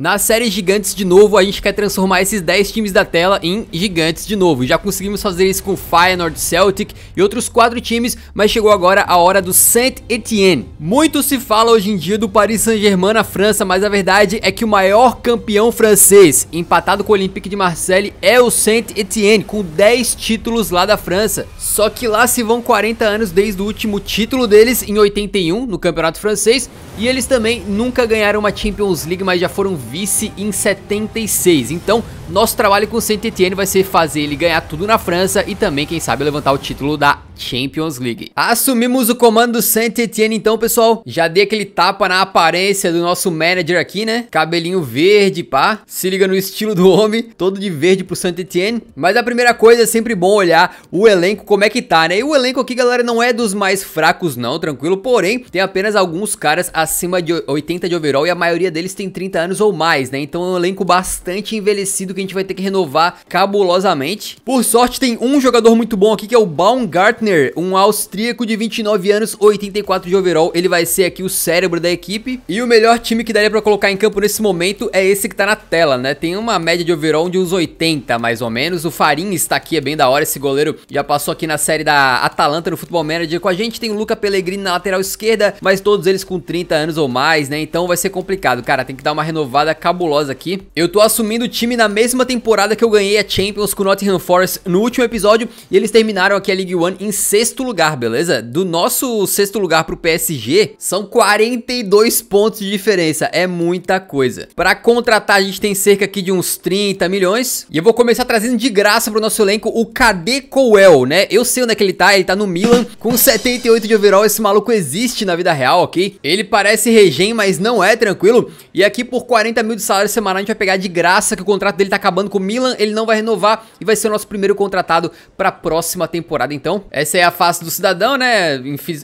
Nas séries gigantes de novo, a gente quer transformar esses 10 times da tela em gigantes de novo. Já conseguimos fazer isso com Feyenoord, Celtic e outros 4 times, mas chegou agora a hora do Saint-Étienne. Muito se fala hoje em dia do Paris Saint-Germain na França, mas a verdade é que o maior campeão francês, empatado com o Olympique de Marseille, é o Saint-Étienne, com 10 títulos lá da França. Só que lá se vão 40 anos desde o último título deles, em 81, no Campeonato Francês, e eles também nunca ganharam uma Champions League, mas já foram vice em 76. Então, nosso trabalho com o Saint-Étienne vai ser fazer ele ganhar tudo na França e também, quem sabe, levantar o título da Champions League. Assumimos o comando do Saint-Étienne então, pessoal. Já dei aquele tapa na aparência do nosso manager aqui, né? Cabelinho verde, pá. Se liga no estilo do homem, todo de verde pro Saint-Étienne. Mas a primeira coisa é sempre bom olhar o elenco como é que tá, né? E o elenco aqui, galera, não é dos mais fracos não, tranquilo. Porém, tem apenas alguns caras acima de 80 de overall e a maioria deles tem 30 anos ou mais, né? Então é um elenco bastante envelhecido que a gente vai ter que renovar cabulosamente. Por sorte, tem um jogador muito bom aqui que é o Baumgartner um austríaco de 29 anos, 84 de overall. Ele vai ser aqui o cérebro da equipe. E o melhor time que daria para colocar em campo nesse momento é esse que tá na tela, né? Tem uma média de overall de uns 80, mais ou menos. O Farin está aqui, é bem da hora. Esse goleiro já passou aqui na série da Atalanta no Futebol Manager com a gente. Tem o Luca Pellegrini na lateral esquerda, mas todos eles com 30 anos ou mais, né? Então vai ser complicado, cara. Tem que dar uma renovada cabulosa aqui. Eu tô assumindo o time na mesma temporada que eu ganhei a Champions com o Nottingham Forest no último episódio. E eles terminaram aqui a League One em sexto lugar, beleza? Do nosso sexto lugar pro PSG, são 42 pontos de diferença. É muita coisa. Para contratar, a gente tem cerca aqui de uns 30 milhões. E eu vou começar trazendo de graça pro nosso elenco o Cadê Coel, né? Eu sei onde é que ele tá. Ele tá no Milan com 78 de overall. Esse maluco existe na vida real, ok? Ele parece regen, mas não é, tranquilo. E aqui por 40 mil de salário semanal, a gente vai pegar de graça que o contrato dele tá acabando com o Milan. Ele não vai renovar e vai ser o nosso primeiro contratado pra próxima temporada. Então, essa é essa é a face do cidadão, né?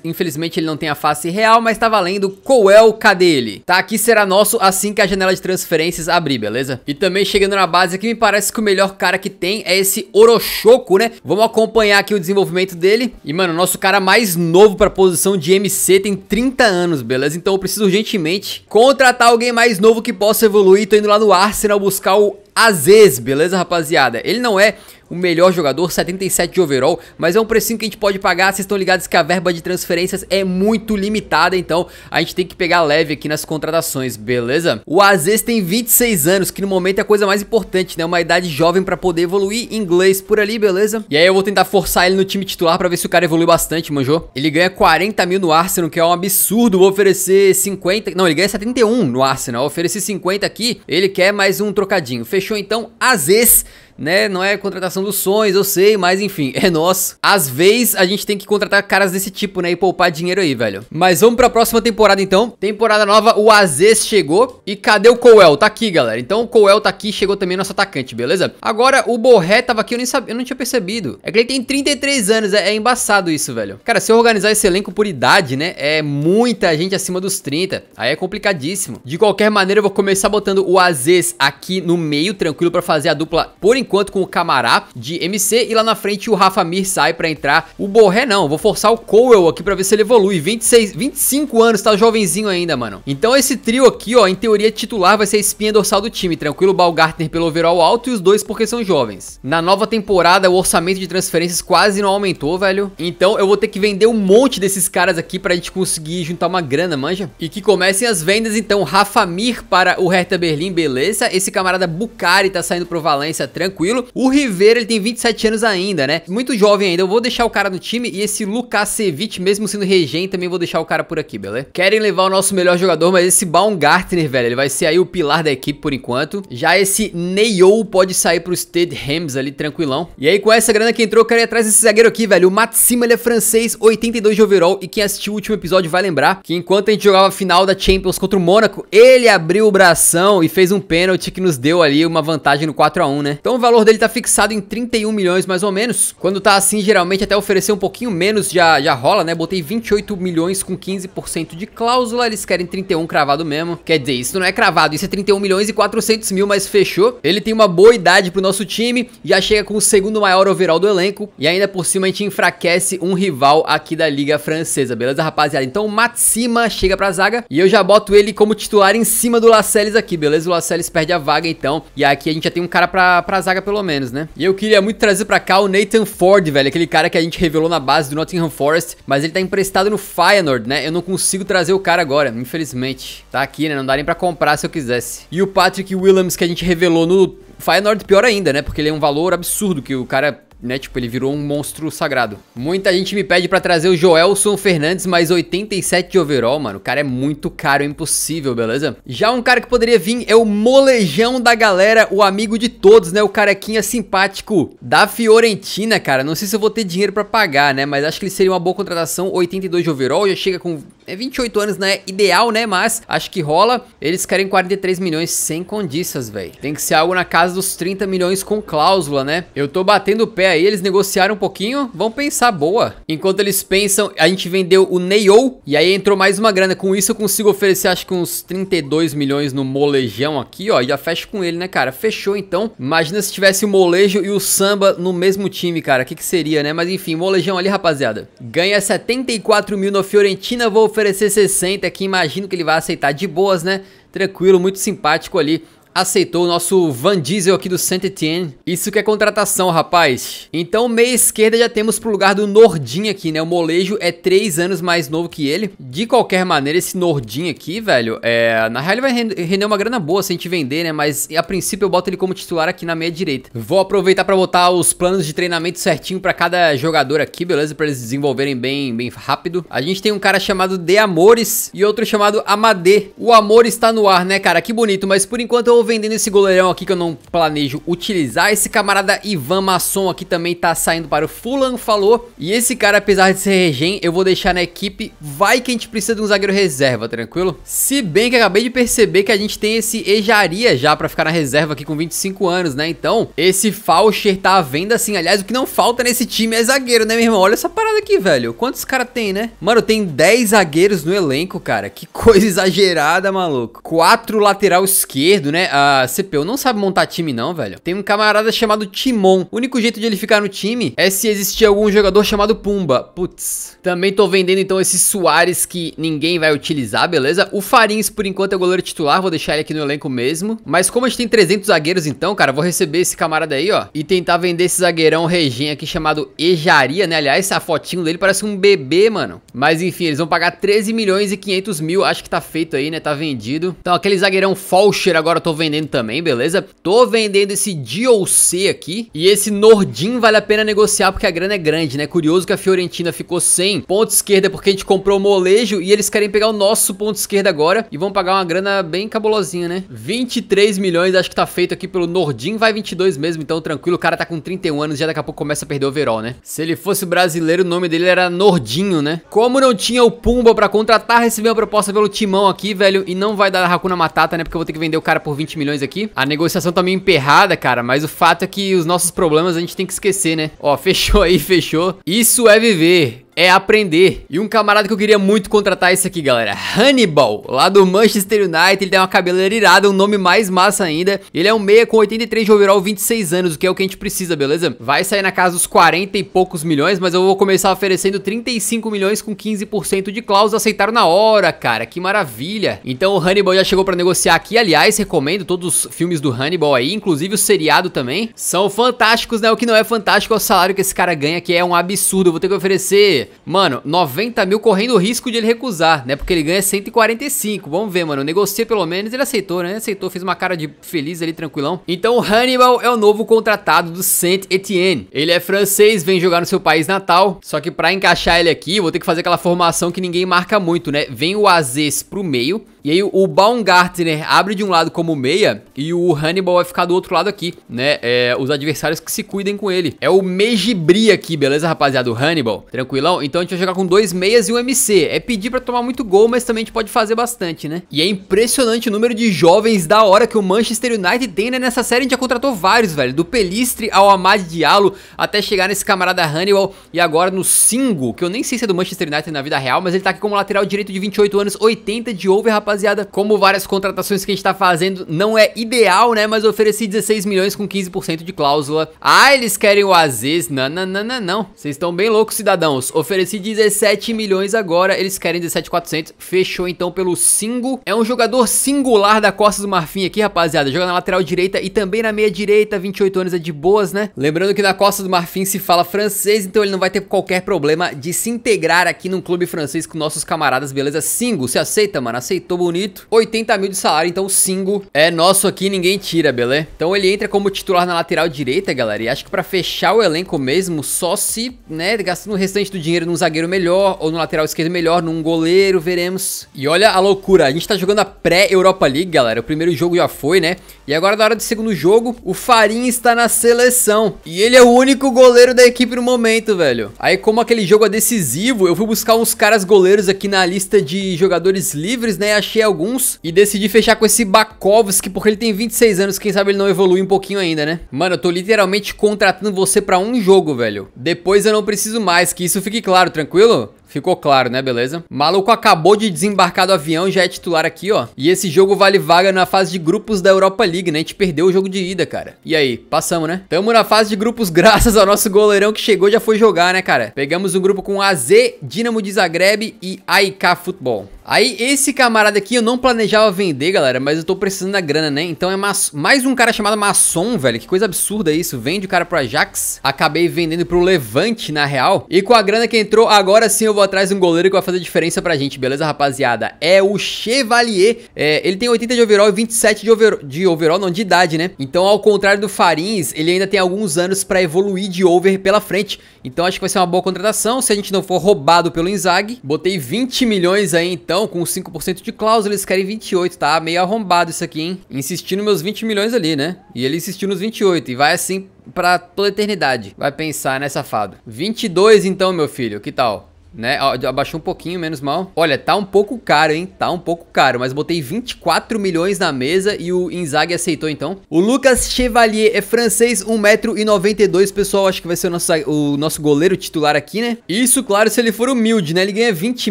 Infelizmente ele não tem a face real, mas tá valendo o cadê dele. Tá, aqui será nosso assim que a janela de transferências abrir, beleza? E também chegando na base aqui, me parece que o melhor cara que tem é esse Orochoco, né? Vamos acompanhar aqui o desenvolvimento dele. E, mano, nosso cara mais novo pra posição de MC tem 30 anos, beleza? Então eu preciso urgentemente contratar alguém mais novo que possa evoluir. Tô indo lá no Arsenal buscar o Aziz, beleza, rapaziada? Ele não é o melhor jogador, 77 de overall, mas é um precinho que a gente pode pagar, vocês estão ligados que a verba de transferências é muito limitada, então a gente tem que pegar leve aqui nas contratações, beleza? O Aziz tem 26 anos, que no momento é a coisa mais importante, né? Uma idade jovem pra poder evoluir inglês por ali, beleza? E aí eu vou tentar forçar ele no time titular pra ver se o cara evolui bastante, manjou? Ele ganha 40 mil no Arsenal, que é um absurdo, vou oferecer 50... Não, ele ganha 71 no Arsenal, eu ofereci 50 aqui, ele quer mais um trocadinho. Fechou então? Aziz né? Não é contratação dos sonhos, eu sei, mas enfim, é nosso. Às vezes a gente tem que contratar caras desse tipo, né? E poupar dinheiro aí, velho. Mas vamos pra próxima temporada então. Temporada nova, o Aziz chegou. E cadê o Coel? Tá aqui, galera. Então o Coel tá aqui, chegou também nosso atacante, beleza? Agora o Borré tava aqui, eu nem sabia, eu não tinha percebido. É que ele tem 33 anos, é, é embaçado isso, velho. Cara, se eu organizar esse elenco por idade, né? É muita gente acima dos 30. Aí é complicadíssimo. De qualquer maneira, eu vou começar botando o Aziz aqui no meio, tranquilo, pra fazer a dupla por enquanto enquanto com o Camará de MC e lá na frente o Rafa Mir sai pra entrar. O Borré não, vou forçar o Cowell aqui pra ver se ele evolui. 26, 25 anos, tá jovenzinho ainda, mano. Então esse trio aqui, ó, em teoria titular vai ser a espinha dorsal do time, tranquilo? O Balgartner pelo overall alto e os dois porque são jovens. Na nova temporada, o orçamento de transferências quase não aumentou, velho. Então eu vou ter que vender um monte desses caras aqui pra gente conseguir juntar uma grana, manja? E que comecem as vendas, então. Rafa Mir para o Hertha Berlim, beleza? Esse camarada Bucari tá saindo pro Valência, tranquilo tranquilo. O Rivera, ele tem 27 anos ainda, né? Muito jovem ainda. Eu vou deixar o cara no time e esse Lukasevich, mesmo sendo regente também vou deixar o cara por aqui, beleza? Querem levar o nosso melhor jogador, mas esse Baumgartner, velho, ele vai ser aí o pilar da equipe por enquanto. Já esse Neyou pode sair pro Ted Hams ali, tranquilão. E aí, com essa grana que entrou, eu quero ir atrás desse zagueiro aqui, velho. O Matsima, ele é francês, 82 de overall. E quem assistiu o último episódio vai lembrar que enquanto a gente jogava a final da Champions contra o Mônaco, ele abriu o bração e fez um pênalti que nos deu ali uma vantagem no 4x1, né? Então, valor dele tá fixado em 31 milhões mais ou menos. Quando tá assim, geralmente até oferecer um pouquinho menos já, já rola, né? Botei 28 milhões com 15% de cláusula, eles querem 31 cravado mesmo. Quer dizer, isso não é cravado, isso é 31 milhões e 400 mil, mas fechou. Ele tem uma boa idade pro nosso time, já chega com o segundo maior overall do elenco e ainda por cima a gente enfraquece um rival aqui da Liga Francesa, beleza rapaziada? Então o Matsima chega pra zaga e eu já boto ele como titular em cima do Lacelles aqui, beleza? O Lacelles perde a vaga então e aqui a gente já tem um cara pra, pra zaga pelo menos, né? E eu queria muito trazer pra cá o Nathan Ford, velho, aquele cara que a gente revelou na base do Nottingham Forest, mas ele tá emprestado no Feyenoord, né? Eu não consigo trazer o cara agora, infelizmente. Tá aqui, né? Não dá nem pra comprar se eu quisesse. E o Patrick Williams que a gente revelou no Feyenoord pior ainda, né? Porque ele é um valor absurdo que o cara né? Tipo, ele virou um monstro sagrado. Muita gente me pede para trazer o Joelson Fernandes, mais 87 de overall, mano. O cara é muito caro, é impossível, beleza? Já um cara que poderia vir é o molejão da galera, o amigo de todos, né? O carequinha simpático da Fiorentina, cara. Não sei se eu vou ter dinheiro para pagar, né? Mas acho que ele seria uma boa contratação. 82 de overall, já chega com é 28 anos, né? Ideal, né? Mas acho que rola. Eles querem 43 milhões sem condições velho. Tem que ser algo na casa dos 30 milhões com cláusula, né? Eu tô batendo pé aí, eles negociaram um pouquinho, vão pensar boa. Enquanto eles pensam, a gente vendeu o Neyo e aí entrou mais uma grana. Com isso eu consigo oferecer acho que uns 32 milhões no molejão aqui, ó. Já fecha com ele, né, cara? Fechou então. Imagina se tivesse o molejo e o samba no mesmo time, cara. O que, que seria, né? Mas enfim, molejão ali, rapaziada. Ganha 74 mil na Fiorentina, vou oferecer 60 aqui. Imagino que ele vai aceitar de boas, né? Tranquilo, muito simpático ali aceitou o nosso Van Diesel aqui do saint Etienne Isso que é contratação, rapaz. Então, meia esquerda já temos pro lugar do Nordin aqui, né? O Molejo é 3 anos mais novo que ele. De qualquer maneira, esse Nordin aqui, velho, é... na real ele vai render uma grana boa se a gente vender, né? Mas a princípio eu boto ele como titular aqui na meia direita. Vou aproveitar pra botar os planos de treinamento certinho pra cada jogador aqui, beleza? Pra eles desenvolverem bem, bem rápido. A gente tem um cara chamado De Amores e outro chamado Amadê. O amor está no ar, né, cara? Que bonito, mas por enquanto eu vendendo esse goleirão aqui que eu não planejo utilizar. Esse camarada Ivan Masson aqui também tá saindo para o fulano falou. E esse cara, apesar de ser regen, eu vou deixar na equipe. Vai que a gente precisa de um zagueiro reserva, tranquilo? Se bem que acabei de perceber que a gente tem esse Ejaria já para ficar na reserva aqui com 25 anos, né? Então, esse Falcher tá à venda assim. Aliás, o que não falta nesse time é zagueiro, né, meu irmão? Olha essa parada aqui, velho. Quantos caras tem, né? Mano, tem 10 zagueiros no elenco, cara. Que coisa exagerada, maluco. Quatro lateral esquerdo, né? a CPU não sabe montar time não, velho. Tem um camarada chamado Timon. O único jeito de ele ficar no time é se existir algum jogador chamado Pumba. Putz. Também tô vendendo então esse Soares que ninguém vai utilizar, beleza? O Farins, por enquanto, é o goleiro titular. Vou deixar ele aqui no elenco mesmo. Mas como a gente tem 300 zagueiros então, cara, vou receber esse camarada aí, ó. E tentar vender esse zagueirão Regen aqui chamado Ejaria, né? Aliás, essa fotinho dele parece um bebê, mano. Mas enfim, eles vão pagar 13 milhões e 500 mil. Acho que tá feito aí, né? Tá vendido. Então aquele zagueirão Falcher agora eu tô vendendo vendendo também, beleza? Tô vendendo esse DOC aqui e esse Nordin vale a pena negociar porque a grana é grande, né? Curioso que a Fiorentina ficou sem ponto esquerda porque a gente comprou o molejo e eles querem pegar o nosso ponto esquerda agora e vão pagar uma grana bem cabulosinha, né? 23 milhões, acho que tá feito aqui pelo Nordin, vai 22 mesmo, então tranquilo. O cara tá com 31 anos, já daqui a pouco começa a perder o overall, né? Se ele fosse brasileiro, o nome dele era Nordinho, né? Como não tinha o Pumba pra contratar, recebi uma proposta pelo Timão aqui, velho, e não vai dar a Hakuna Matata, né? Porque eu vou ter que vender o cara por 20 20 milhões aqui. A negociação tá meio emperrada, cara, mas o fato é que os nossos problemas a gente tem que esquecer, né? Ó, fechou aí, fechou. Isso é viver é aprender. E um camarada que eu queria muito contratar é esse aqui, galera. Hannibal, lá do Manchester United. Ele tem uma cabeleira irada, um nome mais massa ainda. Ele é um meia com 83 de overall, 26 anos, o que é o que a gente precisa, beleza? Vai sair na casa dos 40 e poucos milhões, mas eu vou começar oferecendo 35 milhões com 15% de cláusula. Aceitaram na hora, cara. Que maravilha. Então o Hannibal já chegou para negociar aqui. Aliás, recomendo todos os filmes do Hannibal aí, inclusive o seriado também. São fantásticos, né? O que não é fantástico é o salário que esse cara ganha, que é um absurdo. Eu vou ter que oferecer Mano, 90 mil correndo o risco de ele recusar, né? Porque ele ganha 145. Vamos ver, mano. Negocia pelo menos. Ele aceitou, né? Aceitou, fez uma cara de feliz ali, tranquilão. Então, o Hannibal é o novo contratado do saint Etienne. Ele é francês, vem jogar no seu país natal. Só que pra encaixar ele aqui, vou ter que fazer aquela formação que ninguém marca muito, né? Vem o Aziz pro meio e aí o Baumgartner abre de um lado como meia e o Hannibal vai ficar do outro lado aqui, né? É, os adversários que se cuidem com ele. É o Mejibri aqui, beleza, rapaziada? O Hannibal, tranquilão? Então a gente vai jogar com dois meias e um MC. É pedir pra tomar muito gol, mas também a gente pode fazer bastante, né? E é impressionante o número de jovens da hora que o Manchester United tem, né? Nessa série a gente já contratou vários, velho. Do Pelistre ao Amad Diallo, até chegar nesse camarada Hannibal e agora no Singo, que eu nem sei se é do Manchester United na vida real, mas ele tá aqui como lateral direito de 28 anos, 80 de over, rapaziada rapaziada, como várias contratações que a gente tá fazendo, não é ideal, né? Mas eu ofereci 16 milhões com 15% de cláusula. Ah, eles querem o Aziz? Não, não, não, não, não. Vocês estão bem loucos, cidadãos. Ofereci 17 milhões agora, eles querem 17,400. Fechou então pelo Singo. É um jogador singular da Costa do Marfim aqui, rapaziada. Joga na lateral direita e também na meia direita. 28 anos é de boas, né? Lembrando que na Costa do Marfim se fala francês, então ele não vai ter qualquer problema de se integrar aqui num clube francês com nossos camaradas, beleza? Singo, se aceita, mano? Aceitou, bonito. 80 mil de salário, então o Singo é nosso aqui, ninguém tira, beleza? Então ele entra como titular na lateral direita, galera. E acho que pra fechar o elenco mesmo, só se, né, gastando o restante do dinheiro num zagueiro melhor, ou no lateral esquerdo melhor, num goleiro, veremos. E olha a loucura, a gente tá jogando a pré-Europa League, galera. O primeiro jogo já foi, né? E agora na hora do segundo jogo, o Farinha está na seleção. E ele é o único goleiro da equipe no momento, velho. Aí como aquele jogo é decisivo, eu fui buscar uns caras goleiros aqui na lista de jogadores livres, né? achei alguns e decidi fechar com esse Bakovski, porque ele tem 26 anos, quem sabe ele não evolui um pouquinho ainda, né? Mano, eu tô literalmente contratando você pra um jogo, velho. Depois eu não preciso mais, que isso fique claro, tranquilo? Ficou claro, né? Beleza? Maluco acabou de desembarcar do avião, já é titular aqui, ó. E esse jogo vale vaga na fase de grupos da Europa League, né? A gente perdeu o jogo de ida, cara. E aí, passamos, né? Tamo na fase de grupos graças ao nosso goleirão que chegou já foi jogar, né, cara? Pegamos um grupo com AZ, Dinamo de Zagreb e AIK Futebol. Aí esse camarada aqui eu não planejava vender, galera, mas eu tô precisando da grana, né? Então é mais um cara chamado Maçom, velho. Que coisa absurda isso. Vende o cara pro Ajax. Acabei vendendo pro Levante, na real. E com a grana que entrou, agora sim eu vou atrás de um goleiro que vai fazer diferença pra gente, beleza, rapaziada? É o Chevalier. É, ele tem 80 de overall e 27 de overall, de overall, não, de idade, né? Então, ao contrário do Farins, ele ainda tem alguns anos pra evoluir de over pela frente. Então acho que vai ser uma boa contratação. Se a gente não for roubado pelo Inzaghi, botei 20 milhões aí, então então, com 5% de cláusula, eles querem 28, tá? Meio arrombado isso aqui, hein? Insistindo nos meus 20 milhões ali, né? E ele insistiu nos 28 e vai assim pra toda eternidade. Vai pensar, né, safado? 22 então, meu filho, que tal? né? Abaixou um pouquinho, menos mal. Olha, tá um pouco caro, hein? Tá um pouco caro, mas botei 24 milhões na mesa e o Inzaghi aceitou então. O Lucas Chevalier é francês, 1,92m, pessoal, acho que vai ser o nosso, o nosso goleiro titular aqui, né? Isso, claro, se ele for humilde, né? Ele ganha 20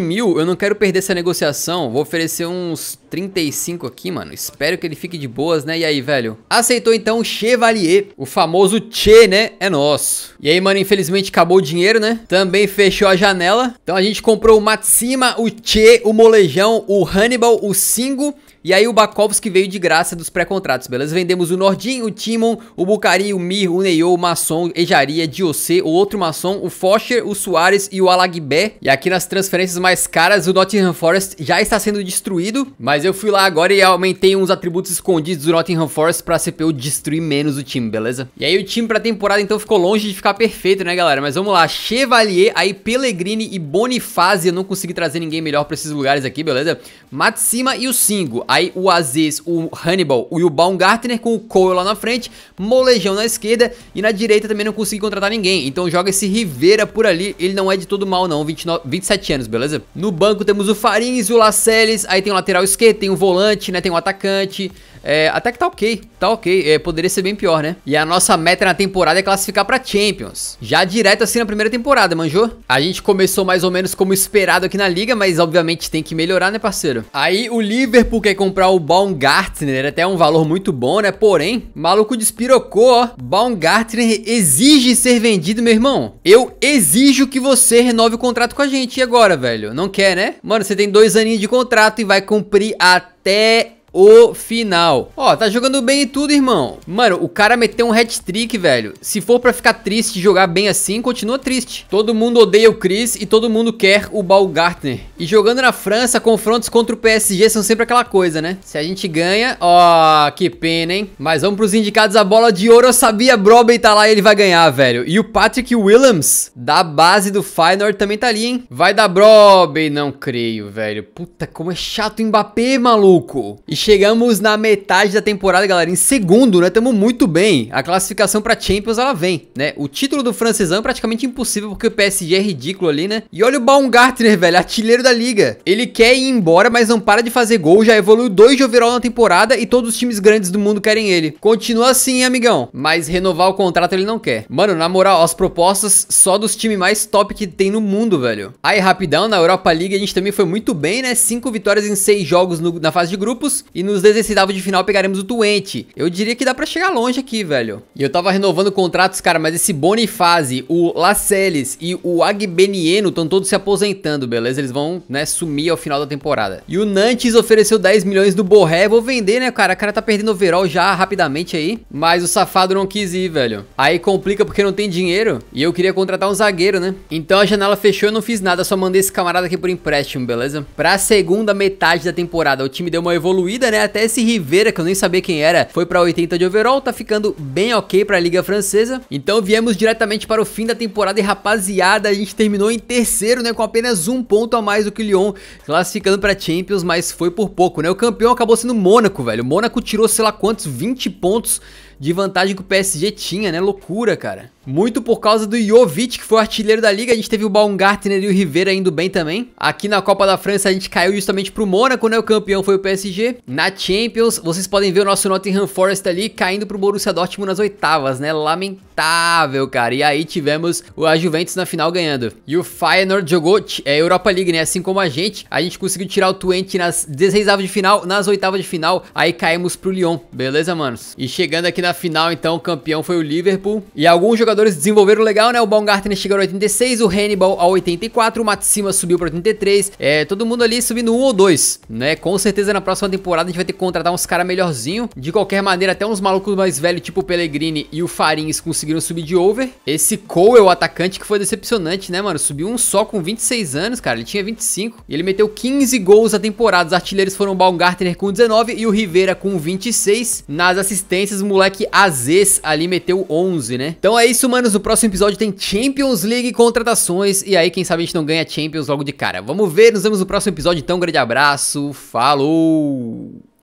mil, eu não quero perder essa negociação, vou oferecer uns 35 aqui, mano. Espero que ele fique de boas, né? E aí, velho? Aceitou então o Chevalier, o famoso Che, né? É nosso. E aí, mano, infelizmente acabou o dinheiro, né? Também fechou a janela. Então a gente comprou o Matsima, o Che, o Molejão, o Hannibal, o Singo e aí o Bakovski veio de graça dos pré-contratos, beleza? Vendemos o Nordinho, o Timon, o Bucari, o Mir, o Neyo, o Masson, Ejaria, Diocê, o outro Masson, o Fosher, o Soares e o Alagbé. E aqui nas transferências mais caras, o Nottingham Forest já está sendo destruído, mas eu fui lá agora e aumentei uns atributos escondidos do Nottingham Forest pra CPU destruir menos o time, beleza? E aí o time pra temporada então ficou longe de ficar perfeito, né galera? Mas vamos lá, Chevalier, aí Pellegrini e Bonifácio, eu não consegui trazer ninguém melhor pra esses lugares aqui, beleza? Matsima e o Singo, Aí o Aziz, o Hannibal e o Baumgartner com o Cole lá na frente, Molejão na esquerda e na direita também não consegui contratar ninguém. Então joga esse Rivera por ali, ele não é de todo mal não, 29, 27 anos, beleza? No banco temos o Farins, o Lacelles, aí tem o lateral esquerdo, tem o volante, né, tem o atacante é, até que tá ok, tá ok, é, poderia ser bem pior, né? E a nossa meta na temporada é classificar pra Champions, já direto assim na primeira temporada, manjou? A gente começou mais ou menos como esperado aqui na liga, mas obviamente tem que melhorar, né parceiro? Aí o Liverpool quer comprar o Baumgartner, é até um valor muito bom, né? Porém, maluco despirocou, ó, Baumgartner exige ser vendido, meu irmão. Eu exijo que você renove o contrato com a gente, e agora, velho? Não quer, né? Mano, você tem dois aninhos de contrato e vai cumprir até o final. Ó, tá jogando bem e tudo, irmão. Mano, o cara meteu um hat-trick, velho. Se for pra ficar triste jogar bem assim, continua triste. Todo mundo odeia o Chris e todo mundo quer o Baumgartner. E jogando na França, confrontos contra o PSG são sempre aquela coisa, né? Se a gente ganha... Ó, que pena, hein? Mas vamos pros indicados a bola de ouro. Eu sabia, Broben tá lá e ele vai ganhar, velho. E o Patrick Williams, da base do Feyenoord, também tá ali, hein? Vai dar Broben, não creio, velho. Puta, como é chato o Mbappé, maluco. E Chegamos na metade da temporada, galera, em segundo, né? Tamo muito bem. A classificação para Champions ela vem, né? O título do francesão é praticamente impossível porque o PSG é ridículo ali, né? E olha o Baumgartner, velho, artilheiro da liga. Ele quer ir embora, mas não para de fazer gol, já evoluiu dois de overall na temporada e todos os times grandes do mundo querem ele. Continua assim, amigão, mas renovar o contrato ele não quer. Mano, na moral, as propostas só dos times mais top que tem no mundo, velho. Aí, rapidão, na Europa League a gente também foi muito bem, né? Cinco vitórias em seis jogos no, na fase de grupos e nos 16 de final pegaremos o Twente. Eu diria que dá pra chegar longe aqui, velho. E eu tava renovando contratos, cara, mas esse Bonifazi, o Lacelles e o Agbenieno estão todos se aposentando, beleza? Eles vão, né, sumir ao final da temporada. E o Nantes ofereceu 10 milhões do Borré. Vou vender, né, cara? O cara tá perdendo overall já rapidamente aí. Mas o safado não quis ir, velho. Aí complica porque não tem dinheiro. E eu queria contratar um zagueiro, né? Então a janela fechou e eu não fiz nada. Só mandei esse camarada aqui por empréstimo, beleza? Pra segunda metade da temporada, o time deu uma evoluída corrida, né? Até esse Rivera, que eu nem sabia quem era, foi para 80 de overall, tá ficando bem ok para a Liga Francesa. Então viemos diretamente para o fim da temporada e rapaziada, a gente terminou em terceiro, né? Com apenas um ponto a mais do que o Lyon, classificando para Champions, mas foi por pouco, né? O campeão acabou sendo o Mônaco, velho. O Mônaco tirou sei lá quantos, 20 pontos de vantagem que o PSG tinha, né? Loucura, cara. Muito por causa do Jovic, que foi o artilheiro da liga. A gente teve o Baumgartner e o Rivera indo bem também. Aqui na Copa da França a gente caiu justamente pro Mônaco, né? O campeão foi o PSG. Na Champions, vocês podem ver o nosso Nottingham Forest ali caindo pro Borussia Dortmund nas oitavas, né? Lamentável inacreditável, cara. E aí tivemos a Juventus na final ganhando. E o Feyenoord jogou é, Europa League, né? Assim como a gente, a gente conseguiu tirar o Twente nas 16 de final, nas oitavas de final, aí caímos pro Lyon, beleza, manos? E chegando aqui na final, então, o campeão foi o Liverpool. E alguns jogadores desenvolveram legal, né? O Baumgartner chegou a 86, o Hannibal a 84, o Matsima subiu pra 83. É, todo mundo ali subindo um ou dois, né? Com certeza na próxima temporada a gente vai ter que contratar uns caras melhorzinho. De qualquer maneira, até uns malucos mais velhos, tipo o Pellegrini e o Farins, conseguiram conseguiram subir de over. Esse Cole, é o atacante, que foi decepcionante, né, mano? Subiu um só com 26 anos, cara. Ele tinha 25. E ele meteu 15 gols a temporada. Os artilheiros foram o Baumgartner com 19 e o Rivera com 26. Nas assistências, o moleque Aziz ali meteu 11, né? Então é isso, manos. No próximo episódio tem Champions League contratações. E aí, quem sabe a gente não ganha Champions logo de cara. Vamos ver. Nos vemos no próximo episódio. Então, um grande abraço. Falou!